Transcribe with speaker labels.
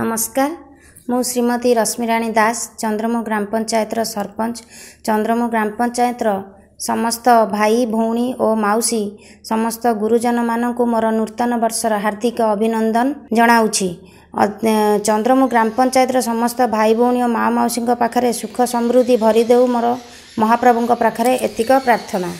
Speaker 1: ନମସ୍କାର ମୁଁ ଶ୍ରୀମତୀ ରଶ୍ମିରାଣୀ ଦାସ ଚନ୍ଦ୍ରମୁ ଗ୍ରାମ ପଞ୍ଚାୟତର ସରପଞ୍ଚ ଚନ୍ଦ୍ରମୁ ଗ୍ରାମ ପଞ୍ଚାୟତର ସମସ୍ତ ଭାଇ ଭଉଣୀ ଓ ମାଉସୀ ସମସ୍ତ ଗୁରୁଜନମାନଙ୍କୁ ମୋର ନୂତନ ବର୍ଷର ହାର୍ଦ୍ଦିକ ଅଭିନନ୍ଦନ ଜଣାଉଛି ଚନ୍ଦ୍ରମୁ ଗ୍ରାମ ପଞ୍ଚାୟତର ସମସ୍ତ ଭାଇ ଭଉଣୀ ଓ ମା ମାଉସୀଙ୍କ ପାଖରେ ସୁଖ ସମୃଦ୍ଧି ଭରିଦେଉ ମୋର ମହାପ୍ରଭୁଙ୍କ ପାଖରେ ଏତିକ ପ୍ରାର୍ଥନା